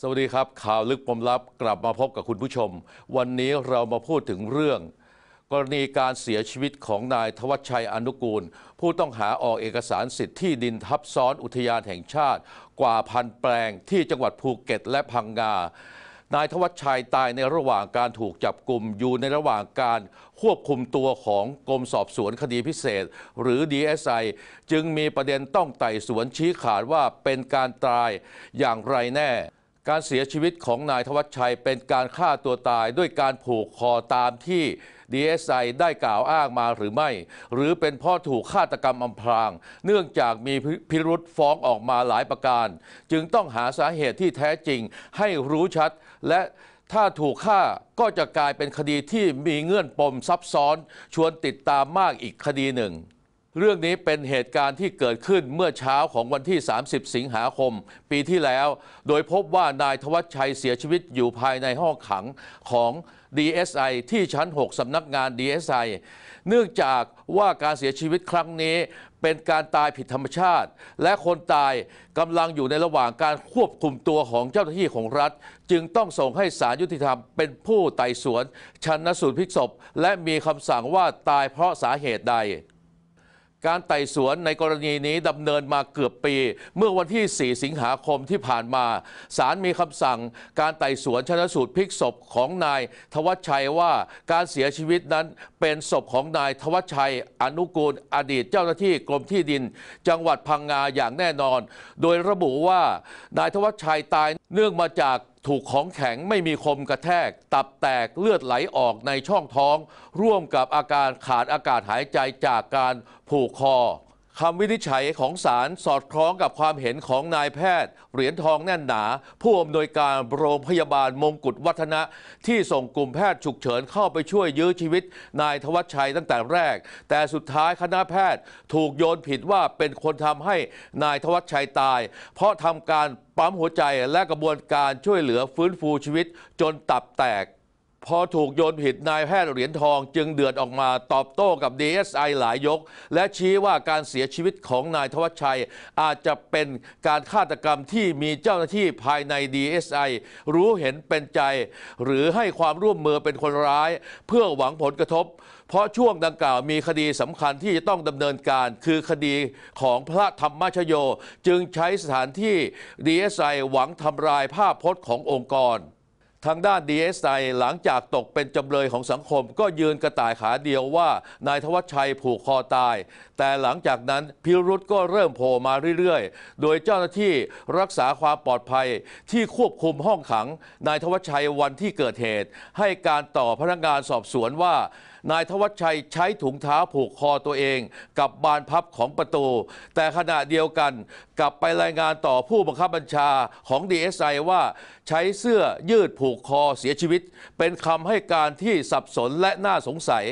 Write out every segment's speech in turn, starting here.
สวัสดีครับข่าวลึกปมลับกลับมาพบกับคุณผู้ชม วันนี้เรามาพูดถึงเรื่อง กรณีการเสียชีวิตของนายทวัชชัยอนุกูล ผู้ต้องหาออกเอกสารสิทธิ์ที่ดินทับซ้อนอุทยานแห่งชาติ กว่าพันแปลงที่จังหวัดภูเก็ตและพังงานายทวัชชัยตายในระหว่างการถูกจับกลุ่มอยู่ในระหว่างการควบคุมตัวของกรมสอบสวนคดีพิเศษ หรือ DSI จึงมีประเด็นต้องไต่สวนชี้ขาดว่าเป็นการตายอย่างไรแน่การเสียชีวิตของนายทวัชชัยเป็นการฆ่าตัวตายด้วยการผูกคอตามที่ DSI ได้กล่าวอ้างมาหรือไม่ หรือเป็นพ่อถูกฆาตกรรมอำพราง เนื่องจากมีพิรุษฟ้องออกมาหลายประการ จึงต้องหาสาเหตุที่แท้จริงให้รู้ชัด และถ้าถูกฆ่าก็จะกลายเป็นคดีที่มีเงื่อนปมซับซ้อนชวนติดตามมากอีกคดีหนึ่งเรื่องนี้เป็นเหตุการณ์ที่เกิดขึ้นเมื่อเช้าของวันที่ 30 สิงหาคม ปีที่แล้ว โดยพบว่านายทวัชชัยเสียชีวิตอยู่ภายในห้องขังของ DSI ที่ชั้น 6สำนักงาน DSI เนื่องจากว่าการเสียชีวิตครั้งนี้เป็นการตายผิดธรรมชาติ และคนตายกำลังอยู่ในระหว่างการควบคุมตัวของเจ้าหน้าที่ของรัฐ จึงต้องส่งให้ศาลยุติธรรมเป็นผู้ไต่สวนชันสูตรพิกศพและมีคำสั่งว่าตายเพราะสาเหตุใดการไต่สวนในกรณีนี้ดำเนินมาเกือบปี เมื่อวันที่ 4 สิงหาคมที่ผ่านมา ศาลมีคำสั่งการไต่สวน ชนะสูตรพิกศพของนาย ทวัชชัยว่าการเสียชีวิตนั้นเป็นศพของนายทวัชชัย อนุกูลอดีตเจ้าหน้าที่กรมที่ดิน จังหวัดพังงาอย่างแน่นอน โดยระบุว่า นายทวัชชัยตายเนื่องมาจากถูกของแข็งไม่มีคมกระแทก ตับแตกเลือดไหลออกในช่องท้อง ร่วมกับอาการขาดอากาศหายใจจากการผูกคอคำวินิจฉัยของศาลสอดคล้องกับความเห็นของนายแพทย์ เหรียญทองแน่นหนา ผู้อำนวยการโรงพยาบาลมงกุฎวัฒนะ ที่ส่งกลุ่มแพทย์ฉุกเฉินเข้าไปช่วยยื้อชีวิต นายธวัชชัยตั้งแต่แรก แต่สุดท้ายคณะแพทย์ถูกโยนผิดว่าเป็นคนทำให้นายธวัชชัยตาย เพราะทำการปั๊มหัวใจและกระบวนการช่วยเหลือฟื้นฟูชีวิต จนตับแตกพอถูกโยนผิดนายแพทย์เหรียญทองจึงเดือดออกมาตอบโต้กับ DSI หลายยก และชี้ว่าการเสียชีวิตของนายทวัชชัย อาจจะเป็นการฆาตกรรมที่มีเจ้าหน้าที่ภายใน DSI รู้เห็นเป็นใจ หรือให้ความร่วมมือเป็นคนร้าย เพื่อหวังผลกระทบ เพราะช่วงดังกล่าวมีคดีสำคัญที่จะต้องดำเนินการ คือคดีของพระธรรมชโย จึงใช้สถานที่ DSI หวังทำลายภาพพจน์ขององค์กรทางด้าน DSI หลังจากตกเป็นจำเลยของสังคมก็ยืนกระต่ายขาเดียวว่านายทวัชชัยผูกคอตาย แต่หลังจากนั้นพิรุษก็เริ่มโผล่มาเรื่อยๆ โดยเจ้าหน้าที่รักษาความปลอดภัย ที่ควบคุมห้องขังนายทวัชชัยวันที่เกิดเหตุ ให้การต่อพนักงานสอบสวนว่านายทวัชชัยใช้ถุงเท้าผูกคอตัวเอง กับบานพับของประตู แต่ขณะเดียวกัน กลับไปรายงานต่อผู้บังคับบัญชาของ DSI ว่า ใช้เสื้อยืดผูกคอเสียชีวิต เป็นคำให้การที่สับสนและน่าสงสัย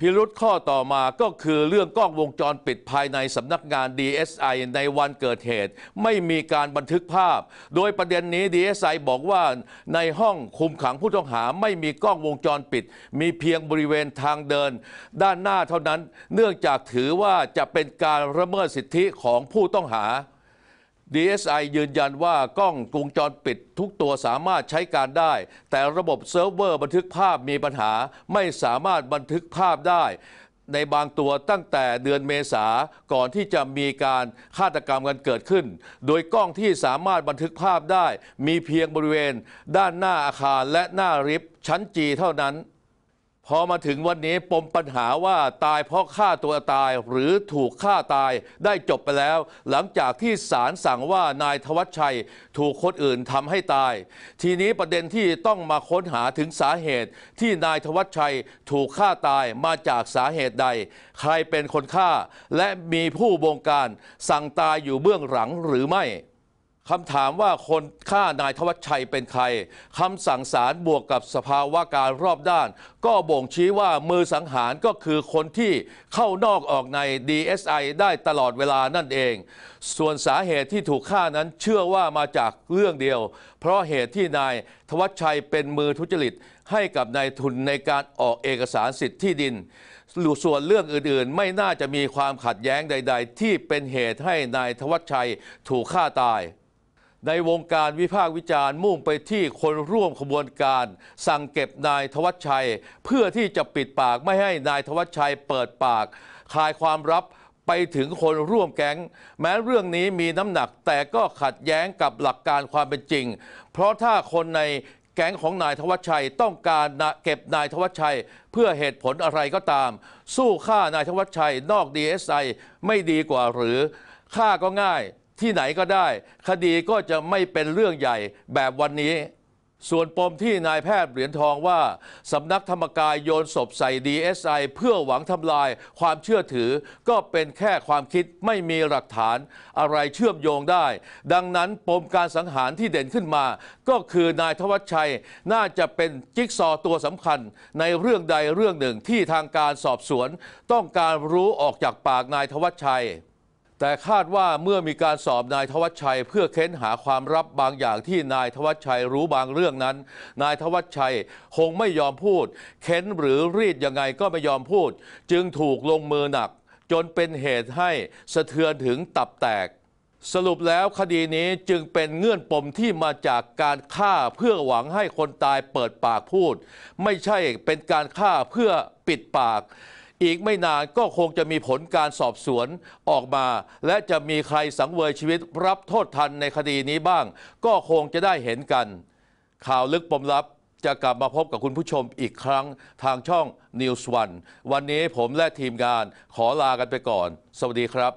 พิรุษข้อต่อมาก็คือเรื่องกล้องวงจรปิดภายในสำนักงาน DSI ในวันเกิดเหตุ ไม่มีการบันทึกภาพ โดยประเด็นนี้ DSI บอกว่า ในห้องคุมขังผู้ต้องหาไม่มีกล้องวงจรปิด มีเพียงบริเวณทางเดิน ด้านหน้าเท่านั้น เนื่องจากถือว่าจะเป็นการละเมิดสิทธิของผู้ต้องหา DSI ยืนยันว่ากล้องวงจรปิดทุกตัวสามารถใช้การได้ แต่ระบบเซิร์ฟเวอร์บันทึกภาพมีปัญหาไม่สามารถบันทึกภาพได้ ในบางตัวตั้งแต่เดือนเมษาก่อนที่จะมีการฆาตกรรมกันเกิดขึ้น โดยกล้องที่สามารถบันทึกภาพได้ มีเพียงบริเวณ ด้านหน้าอาคารและหน้าริฟชั้นจีเท่านั้นพอมาถึงวันนี้ปมปัญหาว่าตายเพราะฆ่าตัวตายหรือถูกฆ่าตาย ได้จบไปแล้ว หลังจากที่ศาลสั่งว่านายทวัชชัย ถูกคนอื่นทำให้ตาย ทีนี้ประเด็นที่ต้องมาค้นหาถึงสาเหตุ ที่นายทวัชชัยถูกฆ่าตายมาจากสาเหตุใด ใครเป็นคนฆ่า และมีผู้บงการสั่งตายอยู่เบื้องหลังหรือไม่คำถามว่าคนฆ่านายทวัชชัยเป็นใครคำสั่งศาลบวกกับสภาวะการรอบด้าน ก็บ่งชี้ว่ามือสังหารก็คือคนที่เข้านอกออกใน DSI ได้ตลอดเวลานั่นเอง ส่วนสาเหตุที่ถูกฆ่านั้นเชื่อว่ามาจากเรื่องเดียว เพราะเหตุที่นายทวัชชัยเป็นมือทุจริตให้กับนายทุนในการออกเอกสารสิทธิ์ที่ดินหรือส่วนเรื่องอื่นๆไม่น่าจะมีความขัดแย้งใด ๆ ที่เป็นเหตุให้นายทวัชชัยถูกฆ่าตายในวงการวิพากษ์วิจารณ์มุ่งไปที่คนร่วมขบวนการ สั่งเก็บนายทวัชชัย เพื่อที่จะปิดปากไม่ให้นายทวัชชัยเปิดปากคลายความลับไปถึงคนร่วมแก๊ง แม้เรื่องนี้มีน้ำหนักแต่ก็ขัดแย้งกับหลักการความเป็นจริง เพราะถ้าคนในแก๊งของนายทวัชชัยต้องการเก็บนายทวัชชัย เพื่อเหตุผลอะไรก็ตามสู้ฆ่านายทวัชชัยนอก DSI ไม่ดีกว่าหรือฆ่าก็ง่ายที่ไหนก็ได้ คดีก็จะไม่เป็นเรื่องใหญ่แบบวันนี้ ส่วนปมที่นายแพทย์เหรียญทองว่าสำนักธรรมกายโยนศพใส่ DSI เพื่อหวังทำลายความเชื่อถือ ก็เป็นแค่ความคิดไม่มีหลักฐานอะไรเชื่อมโยงได้ ดังนั้นปมการสังหารที่เด่นขึ้นมา ก็คือนายทวัชชัย น่าจะเป็นจิ๊กซอตัวสำคัญในเรื่องใดเรื่องหนึ่งที่ทางการสอบสวน ต้องการรู้ออกจากปากนายทวัชชัยแต่คาดว่าเมื่อมีการสอบนายทวัชชัยเพื่อเค้นหาความรับบางอย่างที่นายทวัชชัยรู้บางเรื่องนั้น นายทวัชชัยคงไม่ยอมพูดเค้นหรือรีดยังไงก็ไม่ยอมพูด จึงถูกลงมือหนักจนเป็นเหตุให้สะเทือนถึงตับแตก สรุปแล้วคดีนี้จึงเป็นเงื่อนปมที่มาจากการฆ่าเพื่อหวังให้คนตายเปิดปากพูด ไม่ใช่เป็นการฆ่าเพื่อปิดปากอีกไม่นานก็คงจะมีผลการสอบสวนออกมา และจะมีใครสังเวยชีวิตรับโทษทันในคดีนี้บ้าง ก็คงจะได้เห็นกัน ข่าวลึกปมลับจะกลับมาพบกับคุณผู้ชมอีกครั้งทางช่อง News One วันนี้ผมและทีมงานขอลากันไปก่อน สวัสดีครับ